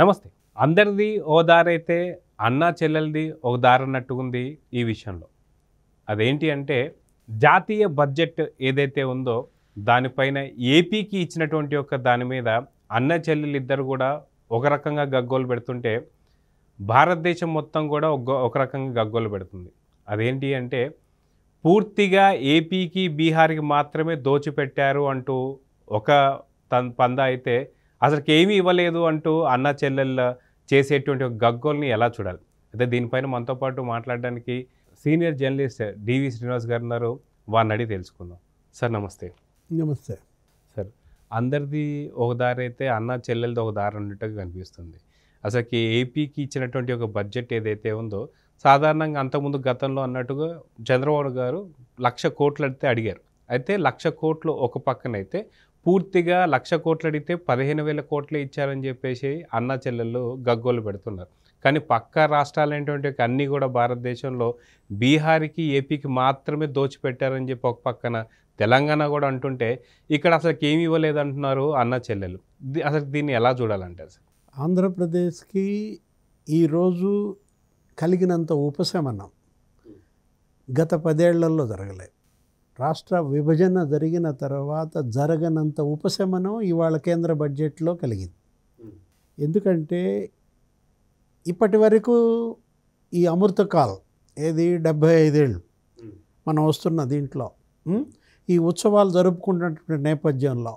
నమస్తే అందరిది ఓ దారైతే అన్నా చెల్లెలది ఒక దారి ఉంది ఈ విషయంలో అదేంటి అంటే జాతీయ బడ్జెట్ ఏదైతే ఉందో దానిపైన ఏపీకి ఇచ్చినటువంటి ఒక దాని మీద అన్న చెల్లెలు ఇద్దరు కూడా ఒక రకంగా గగ్గోలు పెడుతుంటే భారతదేశం మొత్తం కూడా ఒక రకంగా గగ్గోలు పెడుతుంది అదేంటి అంటే పూర్తిగా ఏపీకి బీహార్కి మాత్రమే దోచిపెట్టారు అంటూ ఒక తన్ పంద అయితే అసలుకి ఏమీ ఇవ్వలేదు అంటూ అన్న చెల్లెళ్ళ చేసేటువంటి ఒక గగ్గోల్ని ఎలా చూడాలి అయితే దీనిపైన మనతో పాటు మాట్లాడడానికి సీనియర్ జర్నలిస్ట్ డివి శ్రీనివాస్ గారు ఉన్నారు వారిని అడిగి తెలుసుకుందాం సార్ నమస్తే నమస్తే సార్ అందరిది ఒక దారి అయితే అన్న చెల్లెలది ఒక దారి ఉన్నట్టుగా కనిపిస్తుంది అసలుకి ఏపీకి ఇచ్చినటువంటి ఒక బడ్జెట్ ఏదైతే ఉందో సాధారణంగా అంతకుముందు గతంలో అన్నట్టుగా చంద్రబాబు గారు లక్ష కోట్లు అయితే అడిగారు అయితే లక్ష కోట్లు ఒక పక్కనైతే పూర్తిగా లక్ష కోట్లు అడిగితే పదిహేను వేల కోట్లు ఇచ్చారని చెప్పేసి అన్న చెల్లెళ్ళు గగ్గోలు పెడుతున్నారు కానీ పక్క రాష్ట్రాలు ఏంటంటే అన్నీ కూడా భారతదేశంలో బీహార్కి ఏపీకి మాత్రమే దోచిపెట్టారని చెప్పి ఒక పక్కన తెలంగాణ కూడా అంటుంటే ఇక్కడ అసలు ఏమి ఇవ్వలేదు అంటున్నారు అన్న చెల్లెలు అసలు దీన్ని ఎలా చూడాలంటే అసలు ఆంధ్రప్రదేశ్కి ఈరోజు కలిగినంత ఉపశమనం గత పదేళ్లలో జరగలేదు రాష్ట్ర విభజన జరిగిన తర్వాత జరగనంత ఉపశమనం ఇవాళ కేంద్ర బడ్జెట్లో కలిగింది ఎందుకంటే ఇప్పటి వరకు ఈ అమృతకాల్ ఏది డెబ్భై ఐదేళ్ళు మనం వస్తున్న దీంట్లో ఈ ఉత్సవాలు జరుపుకుంటున్నటువంటి నేపథ్యంలో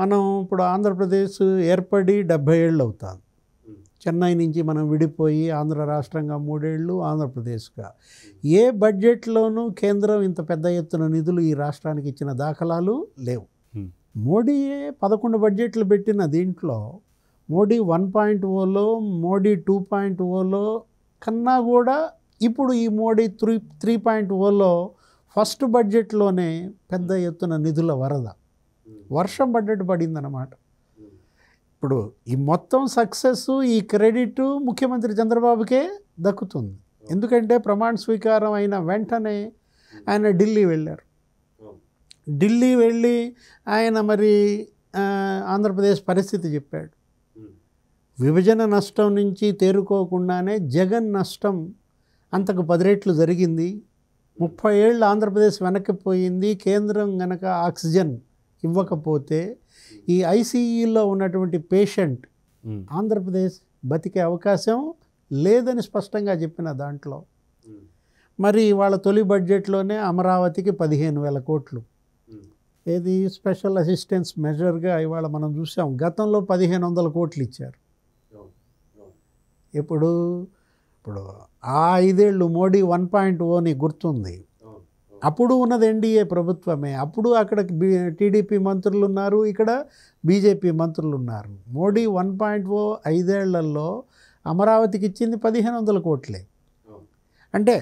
మనం ఇప్పుడు ఆంధ్రప్రదేశ్ ఏర్పడి డెబ్భై ఏళ్ళు అవుతుంది చెన్నై నుంచి మనం విడిపోయి ఆంధ్ర రాష్ట్రంగా మూడేళ్ళు ఆంధ్రప్రదేశ్గా ఏ బడ్జెట్లోనూ కేంద్రం ఇంత పెద్ద ఎత్తున నిధులు ఈ రాష్ట్రానికి ఇచ్చిన దాఖలాలు లేవు మోడీయే పదకొండు బడ్జెట్లు పెట్టిన దీంట్లో మోడీ వన్ పాయింట్ ఓలో మోడీ టూ పాయింట్ ఓలో కన్నా కూడా ఇప్పుడు ఈ మోడీ త్రీ త్రీ పాయింట్ ఓలో ఫస్ట్ బడ్జెట్లోనే పెద్ద ఎత్తున నిధుల వరద వర్షం బడ్జెట్ పడిందన్నమాట ఇప్పుడు ఈ మొత్తం సక్సెస్ ఈ క్రెడిట్ ముఖ్యమంత్రి చంద్రబాబుకే దక్కుతుంది ఎందుకంటే ప్రమాణ స్వీకారం అయిన వెంటనే ఆయన ఢిల్లీ వెళ్ళారు ఢిల్లీ వెళ్ళి ఆయన మరి ఆంధ్రప్రదేశ్ పరిస్థితి చెప్పాడు విభజన నష్టం నుంచి తేరుకోకుండానే జగన్ నష్టం అంతకు పది రెట్లు జరిగింది ముప్పై ఏళ్ళు ఆంధ్రప్రదేశ్ వెనక్కిపోయింది కేంద్రం గనక ఆక్సిజన్ ఇవ్వకపోతే ఈ ఐసీఈలో ఉన్నటువంటి పేషెంట్ ఆంధ్రప్రదేశ్ బతికే అవకాశం లేదని స్పష్టంగా చెప్పిన దాంట్లో మరి వాళ్ళ తొలి బడ్జెట్లోనే అమరావతికి పదిహేను వేల కోట్లు ఏది స్పెషల్ అసిస్టెన్స్ మెజర్గా ఇవాళ మనం చూసాం గతంలో పదిహేను వందల కోట్లు ఇచ్చారు ఇప్పుడు ఇప్పుడు ఆ ఐదేళ్ళు మోడీ వన్ పాయింట్ ఓని గుర్తుంది అప్పుడు ఉన్నది ఎన్డీఏ ప్రభుత్వమే అప్పుడు అక్కడ టీడీపీ మంత్రులు ఉన్నారు ఇక్కడ బీజేపీ మంత్రులు ఉన్నారు మోడీ వన్ పాయింట్ ఓ ఐదేళ్లలో అమరావతికి ఇచ్చింది పదిహేను వందల కోట్లే అంటే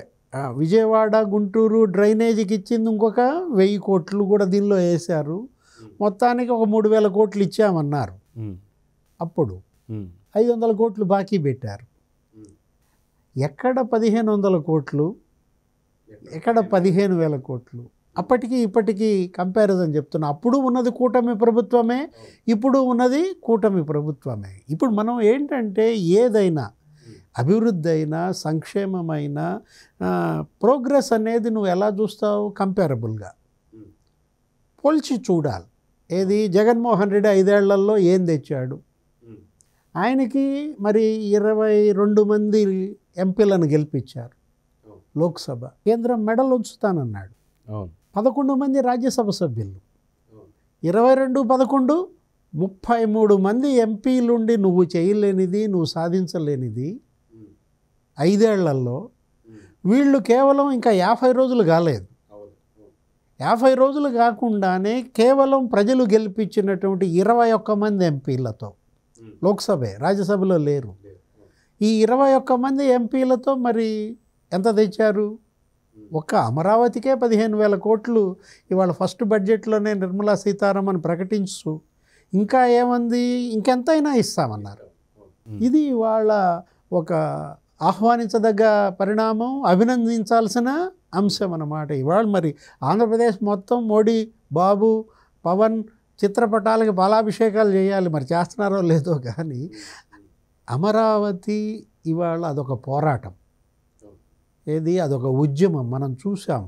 విజయవాడ గుంటూరు డ్రైనేజీకి ఇచ్చింది ఇంకొక వెయ్యి కోట్లు కూడా దీనిలో వేశారు మొత్తానికి ఒక మూడు వేల కోట్లు ఇచ్చామన్నారు అప్పుడు ఐదు వందల కోట్లు బాకీ పెట్టారు ఎక్కడ పదిహేను వందల కోట్లు ఎక్కడ పదిహేను వేల కోట్లు అప్పటికి ఇప్పటికీ కంపారిజన్ చెప్తున్నా అప్పుడు ఉన్నది కూటమి ప్రభుత్వమే ఇప్పుడు ఉన్నది కూటమి ప్రభుత్వమే ఇప్పుడు మనం ఏంటంటే ఏదైనా అభివృద్ధి అయినా సంక్షేమమైన ప్రోగ్రెస్ అనేది నువ్వు ఎలా చూస్తావు కంపారబుల్గా పోల్చి చూడాలి ఏది జగన్మోహన్ రెడ్డి ఐదేళ్లలో ఏం తెచ్చాడు ఆయనకి మరి ఇరవై రెండు మంది ఎంపీలను గెలిపించారు లోక్సభ కేంద్రం మెడల్ ఉంచుతానన్నాడు పదకొండు మంది రాజ్యసభ సభ్యులు ఇరవై రెండు పదకొండు ముప్పై మూడు మంది ఎంపీలుండి నువ్వు చేయలేనిది నువ్వు సాధించలేనిది ఐదేళ్లలో వీళ్ళు కేవలం ఇంకా యాభై రోజులు కాలేదు యాభై రోజులు కాకుండానే కేవలం ప్రజలు గెలిపించినటువంటి ఇరవై ఒక్క మంది ఎంపీలతో లోక్సభ రాజ్యసభలో లేరు ఈ ఇరవై ఒక్క మంది ఎంపీలతో మరి ఎంత తెచ్చారు ఒక్క అమరావతికే పదిహేను వేల కోట్లు ఇవాళ ఫస్ట్ బడ్జెట్లోనే నిర్మలా సీతారామన్ ప్రకటించు ఇంకా ఏమంది ఇంకెంతైనా ఇస్తామన్నారు hmm. ఇది వాళ్ళ ఒక ఆహ్వానించదగ్గ పరిణామం అభినందించాల్సిన అంశం అన్నమాట ఇవాళ మరి ఆంధ్రప్రదేశ్ మొత్తం మోడీ బాబు పవన్ చిత్రపటాలకి బాలాభిషేకాలు చేయాలి మరి చేస్తున్నారో లేదో కానీ hmm. అమరావతి ఇవాళ అదొక పోరాటం ఏది అదొక ఉద్యమం మనం చూసాం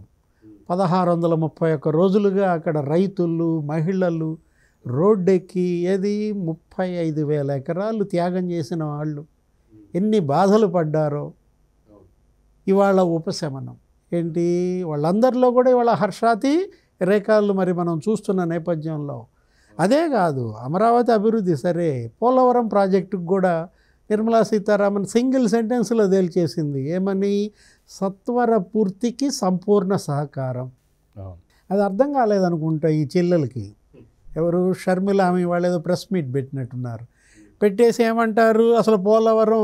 పదహారు వందల ముప్పై ఒక్క రోజులుగా అక్కడ రైతులు మహిళలు రోడ్డెక్కి ఏది ముప్పై ఐదు వేల ఎకరాలు త్యాగం చేసిన వాళ్ళు ఎన్ని బాధలు పడ్డారో ఇవాళ ఉపశమనం ఏంటి వాళ్ళందరిలో కూడా ఇవాళ హర్షాతి రేఖాలు మరి మనం చూస్తున్న నేపథ్యంలో అదే కాదు అమరావతి అభివృద్ధి సరే పోలవరం ప్రాజెక్టుకు కూడా నిర్మలా సీతారామన్ సింగిల్ సెంటెన్స్లో తేల్చేసింది ఏమని సత్వర పూర్తికి సంపూర్ణ సహకారం అది అర్థం కాలేదనుకుంటా ఈ చెల్లెలకి ఎవరు షర్మిల ఆమె వాళ్ళు ఏదో ప్రెస్ మీట్ పెట్టినట్టున్నారు పెట్టేసి ఏమంటారు అసలు పోలవరం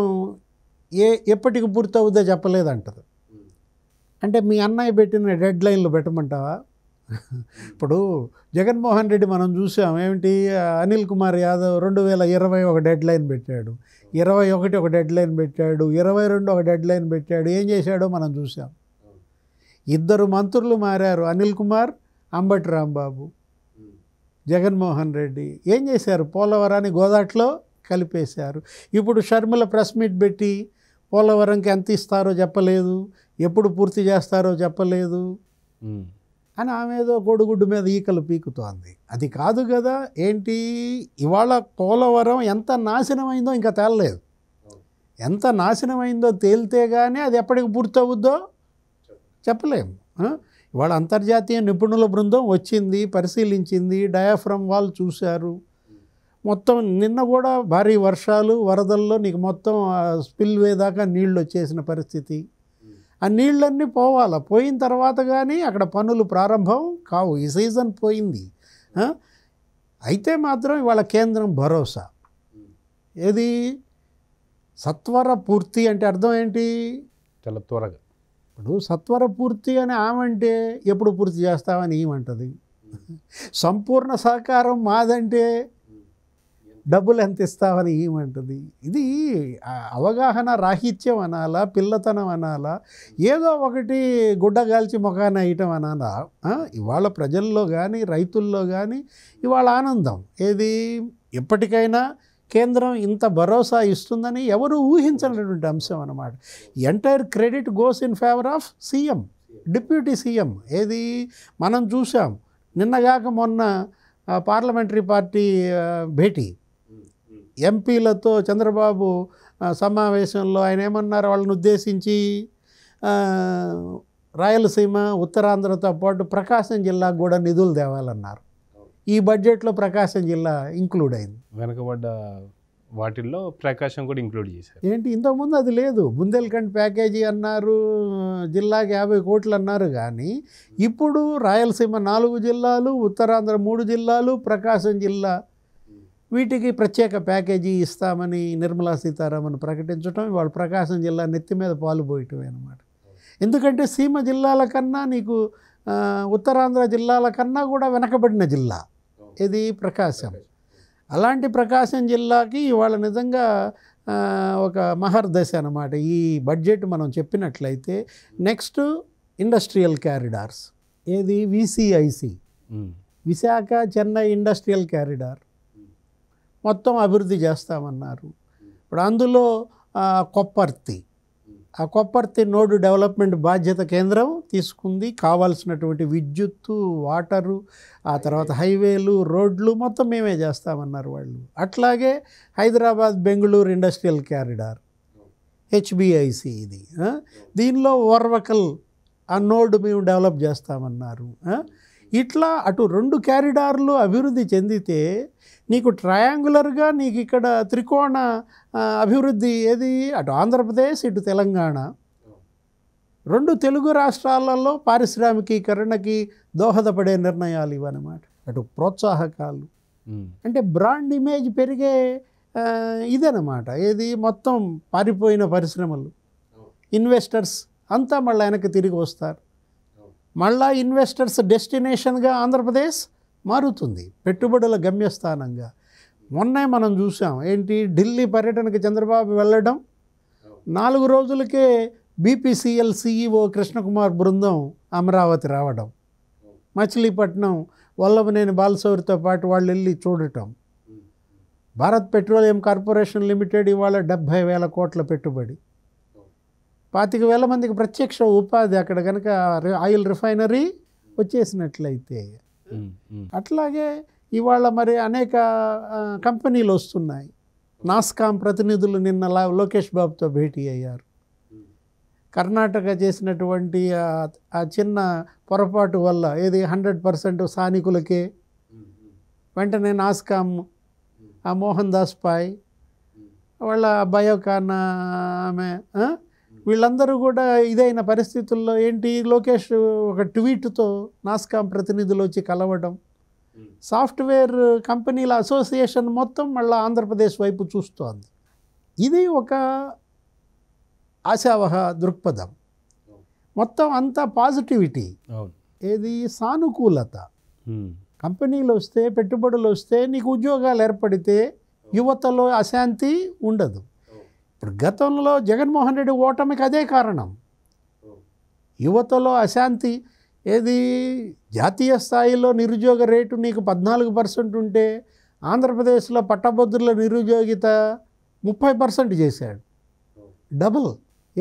ఏ ఎప్పటికి పూర్తవుద్దో చెప్పలేదంటారు అంటే మీ అన్నయ్య పెట్టిన డెడ్ లైన్లు పెట్టమంటావా ఇప్పుడు జగన్మోహన్ రెడ్డి మనం చూసాం ఏమిటి అనిల్ కుమార్ యాదవ్ రెండు వేల ఇరవై ఒక డెడ్ లైన్ పెట్టాడు ఇరవై ఒకటి ఒక డెడ్ లైన్ పెట్టాడు ఇరవై రెండు ఒక డెడ్ లైన్ పెట్టాడు ఏం చేశాడో మనం చూసాం ఇద్దరు మంత్రులు మారారు అనిల్ కుమార్ అంబటి రాంబాబు జగన్మోహన్ రెడ్డి ఏం చేశారు పోలవరాన్ని గోదాట్లో కలిపేశారు ఇప్పుడు షర్మిల ప్రెస్ మీట్ పెట్టి పోలవరంకి ఎంత ఇస్తారో చెప్పలేదు ఎప్పుడు పూర్తి చేస్తారో చెప్పలేదు అని ఆమె ఏదో కోడిగుడ్డు మీద ఈకలు పీకుతోంది అది కాదు కదా ఏంటి ఇవాళ పోలవరం ఎంత నాశనమైందో ఇంకా తేలలేదు ఎంత నాశనమైందో తేలితే కానీ అది ఎప్పటికి పూర్తవుద్దో చెప్పలేము ఇవాళ అంతర్జాతీయ నిపుణుల బృందం వచ్చింది పరిశీలించింది డయాఫ్రమ్ వాల్ చూశారు మొత్తం నిన్న కూడా భారీ వర్షాలు వరదల్లో నీకు మొత్తం స్పిల్వే దాకా నీళ్ళు వచ్చేసిన పరిస్థితి ఆ నీళ్ళన్నీ పోవాలి పోయిన తర్వాత కానీ అక్కడ పనులు ప్రారంభం కావు ఈ సీజన్ పోయింది అయితే మాత్రం ఇవాళ కేంద్రం భరోసా ఏది సత్వర పూర్తి అంటే అర్థం ఏంటి చాలా త్వరగా ఇప్పుడు సత్వర పూర్తి అని ఆమంటే ఎప్పుడు పూర్తి చేస్తామని ఏమంటుంది సంపూర్ణ సహకారం మాదంటే డబ్బులు ఎంత ఇస్తావని ఏమంటుంది ఇది అవగాహన రాహిత్యం అనాలా పిల్లతనం అనాలా ఏదో ఒకటి గుడ్డగాల్చి ముఖాన్ని వేయటం అనాలా ఇవాళ ప్రజల్లో కానీ రైతుల్లో కానీ ఇవాళ ఆనందం ఏది ఎప్పటికైనా కేంద్రం ఇంత భరోసా ఇస్తుందని ఎవరు ఊహించలేటువంటి అంశం అన్నమాట entire credit goes in favour of CM deputy CM ఏది మనం చూసాం నిన్నగాక మొన్న పార్లమెంటరీ పార్టీ భేటీ ఎంపీలతో చంద్రబాబు సమావేశంలో ఆయన ఏమన్నారు వాళ్ళని ఉద్దేశించి రాయలసీమ ఉత్తరాంధ్రతో పాటు ప్రకాశం జిల్లాకు కూడా నిధులు తేవాలన్నారు ఈ బడ్జెట్లో ప్రకాశం జిల్లా ఇంక్లూడ్ అయింది వెనకబడ్డ వాటిల్లో ప్రకాశం కూడా ఇంక్లూడ్ చేశారు ఏంటి ఇంతకుముందు అది లేదు బుందేల్ఖండ్ ప్యాకేజీ అన్నారు జిల్లాకి యాభై కోట్లు అన్నారు కానీ ఇప్పుడు రాయలసీమ నాలుగు జిల్లాలు ఉత్తరాంధ్ర మూడు జిల్లాలు ప్రకాశం జిల్లా వీటికి ప్రత్యేక ప్యాకేజీ ఇస్తామని నిర్మలా సీతారామన్ ప్రకటించడం వాళ్ళు ప్రకాశం జిల్లా నెత్తి మీద పాలు పోయటమే అనమాట ఎందుకంటే సీమ జిల్లాల కన్నా నీకు ఉత్తరాంధ్ర జిల్లాల కన్నా కూడా వెనకబడిన జిల్లా ఇది ప్రకాశం అలాంటి ప్రకాశం జిల్లాకి ఇవాళ నిజంగా ఒక మహర్దశ అనమాట ఈ బడ్జెట్ మనం చెప్పినట్లయితే నెక్స్ట్ ఇండస్ట్రియల్ క్యారిడార్స్ ఏది VCIC Visakha Chennai industrial corridor మొత్తం అభివృద్ధి చేస్తామన్నారు ఇప్పుడు అందులో కొప్పర్తి ఆ కొప్పర్తి నోడు డెవలప్మెంట్ బాధ్యత కేంద్రం తీసుకుంది కావాల్సినటువంటి విద్యుత్తు వాటరు ఆ తర్వాత హైవేలు రోడ్లు మొత్తం మేమే చేస్తామన్నారు వాళ్ళు అట్లాగే Hyderabad Bengaluru industrial corridor HBIC ఇది దీనిలో ఓర్వకల్ ఆ నోడ్ మేము డెవలప్ చేస్తామన్నారు ఇట్లా అటు రెండు క్యారిడార్లు అభివృద్ధి చెందితే నీకు ట్రయాంగులర్గా నీకు ఇక్కడ త్రికోణ అభివృద్ధి ఏది అటు ఆంధ్రప్రదేశ్ ఇటు తెలంగాణ రెండు తెలుగు రాష్ట్రాలలో పారిశ్రామికీకరణకి దోహదపడే నిర్ణయాలు ఇవన్నమాట అటు ప్రోత్సాహకాలు అంటే బ్రాండ్ ఇమేజ్ పెరిగే ఇదనమాట ఏది మొత్తం పారిపోయిన పరిశ్రమలు ఇన్వెస్టర్స్ అంతా మళ్ళీ వెనక్కి తిరిగి వస్తారు మళ్ళా ఇన్వెస్టర్స్ డెస్టినేషన్గా ఆంధ్రప్రదేశ్ మారుతుంది పెట్టుబడుల గమ్యస్థానంగా మొన్నే మనం చూసాం ఏంటి ఢిల్లీ పర్యటనకు చంద్రబాబు వెళ్ళడం నాలుగు రోజులకే బీపీసీఎల్ సీఈఓ కృష్ణకుమార్ బృందం అమరావతి రావడం మచిలీపట్నం వల్లభనేని బాలసౌరితో పాటు వాళ్ళు వెళ్ళి చూడటం భారత్ పెట్రోలియం కార్పొరేషన్ లిమిటెడ్ ఇవాళ డెబ్భై వేల కోట్ల పెట్టుబడి పాతిక వేల మందికి ప్రత్యక్ష ఉపాధి అక్కడ కనుక ఆయిల్ రిఫైనరీ వచ్చేసినట్లయితే అట్లాగే ఇవాళ మరి అనేక కంపెనీలు వస్తున్నాయి నాస్కామ్ ప్రతినిధులు నిన్న లోకేష్ బాబుతో భేటీ అయ్యారు కర్ణాటక చేసినటువంటి ఆ చిన్న పొరపాటు వల్ల ఏది హండ్రెడ్ పర్సెంట్ స్థానికులకే వెంటనే నాస్కామ్ ఆ మోహన్ దాస్ పాయ్ వాళ్ళ బయోకాన్ ఆమె వీళ్ళందరూ కూడా ఇదైన పరిస్థితుల్లో ఏంటి లోకేష్ ఒక ట్వీట్తో నాస్కామ్ ప్రతినిధులు వచ్చి కలవడం సాఫ్ట్వేర్ కంపెనీల అసోసియేషన్ మొత్తం మళ్ళీ ఆంధ్రప్రదేశ్ వైపు చూస్తోంది ఇది ఒక ఆశావహ దృక్పథం మొత్తం అంతా పాజిటివిటీ ఏది సానుకూలత కంపెనీలు వస్తే పెట్టుబడులు వస్తే నీకు ఉద్యోగాలు ఏర్పడితే యువతలో అశాంతి ఉండదు ఇప్పుడు గతంలో జగన్మోహన్ రెడ్డి ఓటమికి అదే కారణం యువతలో అశాంతి ఏది జాతీయ స్థాయిలో నిరుద్యోగ రేటు నీకు పద్నాలుగు పర్సెంట్ ఉంటే ఆంధ్రప్రదేశ్లో పట్టభద్రుల నిరుద్యోగిత ముప్పై పర్సెంట్ చేశాడు డబుల్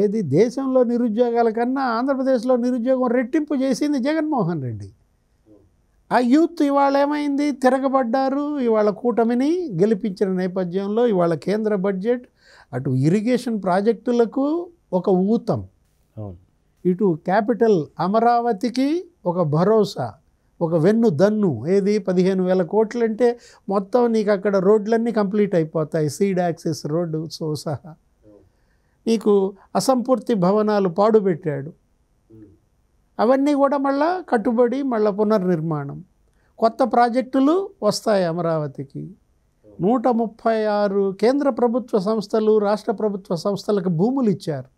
ఏది దేశంలో నిరుద్యోగాల కన్నా ఆంధ్రప్రదేశ్లో నిరుద్యోగం రెట్టింపు చేసింది జగన్మోహన్ రెడ్డి ఆ యూత్ ఇవాళ ఏమైంది తిరగబడ్డారు ఇవాళ కూటమిని గెలిపించిన నేపథ్యంలో ఇవాళ కేంద్ర బడ్జెట్ అటు ఇరిగేషన్ ప్రాజెక్టులకు ఒక ఊతం ఇటు క్యాపిటల్ అమరావతికి ఒక భరోసా ఒక వెన్ను దన్ను ఏది పదిహేను వేల కోట్లు అంటే మొత్తం నీకు అక్కడ రోడ్లన్నీ కంప్లీట్ అయిపోతాయి సీడ్ యాక్సెస్ రోడ్డు సో సహా నీకు అసంపూర్తి భవనాలు పాడుపెట్టాడు అవన్నీ కూడా మళ్ళా కట్టుబడి మళ్ళీ పునర్నిర్మాణం కొత్త ప్రాజెక్టులు వస్తాయి అమరావతికి నూట ముప్పై ఆరు కేంద్ర ప్రభుత్వ సంస్థలు రాష్ట్ర ప్రభుత్వ సంస్థలకు భూములు ఇచ్చారు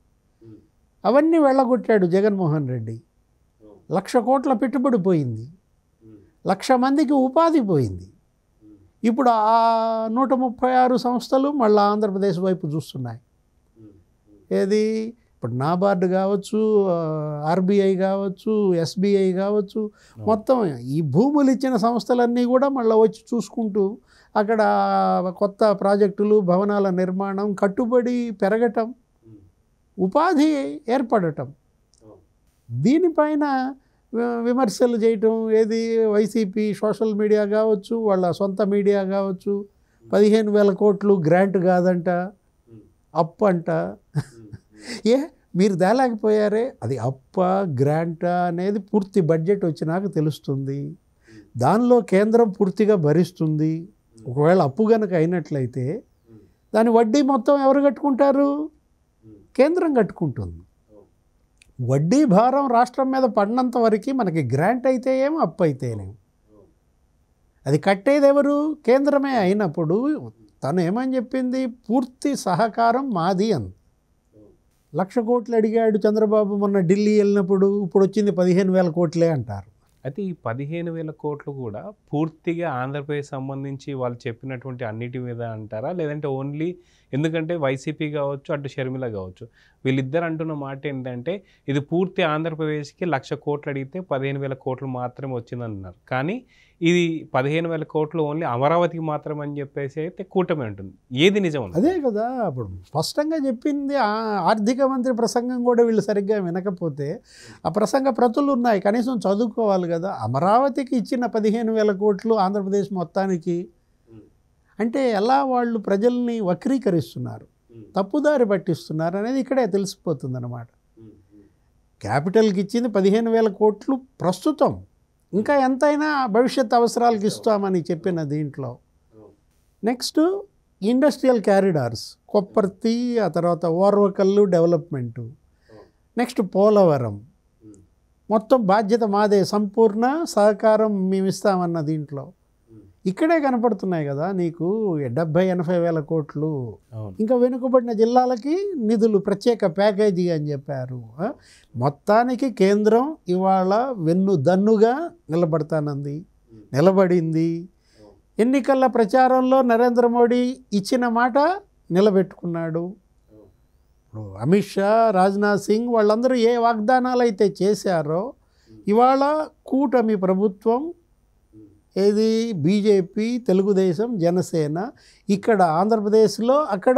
అవన్నీ వెళ్ళగొట్టాడు జగన్మోహన్ రెడ్డి లక్ష కోట్ల పెట్టుబడి పోయింది లక్ష మందికి ఉపాధి పోయింది ఇప్పుడు ఆ నూట ముప్పై ఆరు సంస్థలు మళ్ళీ ఆంధ్రప్రదేశ్ వైపు చూస్తున్నాయి ఏది ఇప్పుడు నాబార్డు కావచ్చు ఆర్బీఐ కావచ్చు ఎస్బీఐ కావచ్చు మొత్తం ఈ భూములు ఇచ్చిన సంస్థలన్నీ కూడా మళ్ళీ వచ్చి చూసుకుంటూ అక్కడ కొత్త ప్రాజెక్టులు భవనాల నిర్మాణం కట్టుబడి పెరగటం ఉపాధి ఏర్పడటం దీనిపైన విమర్శలు చేయటం ఏది వైసీపీ సోషల్ మీడియా కావచ్చు వాళ్ళ సొంత మీడియా కావచ్చు పదిహేను వేల కోట్లు గ్రాంట్ కాదంట అప్ అంట ఏ మీరు దాలేకపోయారే అది అప్ప గ్రాంటా అనేది పూర్తి బడ్జెట్ వచ్చినాక తెలుస్తుంది దానిలో కేంద్రం పూర్తిగా భరిస్తుంది ఒకవేళ అప్పు కనుక అయినట్లయితే దాని వడ్డీ మొత్తం ఎవరు కట్టుకుంటారు కేంద్రం కట్టుకుంటుంది వడ్డీ భారం రాష్ట్రం మీద పడినంత వరకు మనకి గ్రాంట్ అయితే ఏమో అప్పు అయితేనే అది కట్టేది ఎవరు కేంద్రమే అయినప్పుడు తను ఏమని చెప్పింది పూర్తి సహకారం మాది అంది లక్ష కోట్లు అడిగాడు చంద్రబాబు మొన్న ఢిల్లీ వెళ్ళినప్పుడు ఇప్పుడు వచ్చింది పదిహేను వేల కోట్లే అంటారు అయితే ఈ పదిహేను వేల కోట్లు కూడా పూర్తిగా ఆంధ్రప్రదేశ్ సంబంధించి వాళ్ళు చెప్పినటువంటి అన్నిటి మీద అంటారా లేదంటే ఓన్లీ ఎందుకంటే వైసీపీ కావచ్చు అటు షర్మిల కావచ్చు వీళ్ళిద్దరు అంటున్న మాట ఏంటంటే ఇది పూర్తి ఆంధ్రప్రదేశ్కి లక్ష కోట్లు అడిగితే పదిహేను వేల కోట్లు మాత్రమే వచ్చిందన్నారు కానీ ఇది పదిహేను వేల కోట్లు ఓన్లీ అమరావతికి మాత్రం అని చెప్పేసి అయితే కూటమి ఉంటుంది ఏది నిజం అదే కదా అప్పుడు స్పష్టంగా చెప్పింది ఆర్థిక మంత్రి ప్రసంగం కూడా వీళ్ళు సరిగ్గా వినకపోతే ఆ ప్రసంగ ప్రతులు ఉన్నాయి కనీసం చదువుకోవాలి కదా అమరావతికి ఇచ్చిన పదిహేను వేల కోట్లు ఆంధ్రప్రదేశ్ మొత్తానికి అంటే ఎలా వాళ్ళు ప్రజల్ని వక్రీకరిస్తున్నారు తప్పుదారి పట్టిస్తున్నారు అనేది ఇక్కడే తెలిసిపోతుంది అన్నమాట క్యాపిటల్కి ఇచ్చింది పదిహేను వేల కోట్లు ప్రస్తుతం ఇంకా ఎంతైనా భవిష్యత్ అవసరాలకు ఇస్తామని చెప్పిన దీంట్లో నెక్స్ట్ ఇండస్ట్రియల్ క్యారిడార్స్ కొప్పర్తి ఆ తర్వాత ఓర్వకల్లు డెవలప్మెంటు నెక్స్ట్ పోలవరం మొత్తం బాధ్యత మాదే సంపూర్ణ సహకారం మేము ఇస్తామన్న దీంట్లో ఇక్కడే కనపడుతున్నాయి కదా నీకు డెబ్బై ఎనభై వేల కోట్లు ఇంకా వెనుకబడిన జిల్లాలకి నిధులు ప్రత్యేక ప్యాకేజీ అని చెప్పారు మొత్తానికి కేంద్రం ఇవాళ వెన్ను దన్నుగా నిలబడతానంది నిలబడింది ఎన్నికల ప్రచారంలో నరేంద్ర మోడీ ఇచ్చిన మాట నిలబెట్టుకున్నాడు అమిత్ షా రాజ్నాథ్ సింగ్ వాళ్ళందరూ ఏ వాగ్దానాలు అయితే చేశారో ఇవాళ కూటమి ప్రభుత్వం ఏది బీజేపీ తెలుగుదేశం జనసేన ఇక్కడ ఆంధ్రప్రదేశ్లో అక్కడ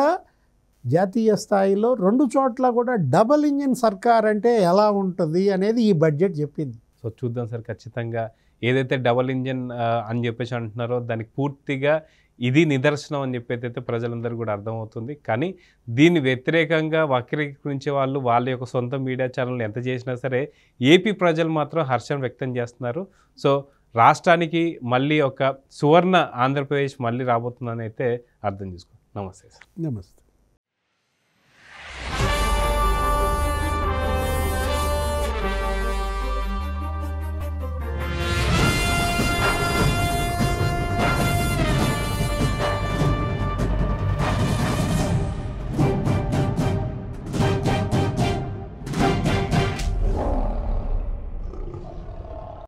జాతీయ స్థాయిలో రెండు చోట్ల కూడా డబల్ ఇంజిన్ సర్కార్ అంటే ఎలా ఉంటుంది అనేది ఈ బడ్జెట్ చెప్పింది సో చూద్దాం సార్ ఖచ్చితంగా ఏదైతే డబల్ ఇంజిన్ అని చెప్పేసి అంటున్నారో దానికి పూర్తిగా ఇది నిదర్శనం అని చెప్పేది అయితే ప్రజలందరూ కూడా అర్థమవుతుంది కానీ దీన్ని వ్యతిరేకంగా వక్రీకరించే వాళ్ళు వాళ్ళ యొక్క సొంత మీడియా ఛానల్ ఎంత చేసినా సరే ఏపీ ప్రజలు మాత్రం హర్షం వ్యక్తం చేస్తున్నారు సో రాష్ట్రానికి మళ్ళీ ఒక సువర్ణ ఆంధ్రప్రదేశ్ మళ్ళీ రాబోతుందని అయితే అర్థం చేసుకోండి నమస్తే సార్ నమస్తే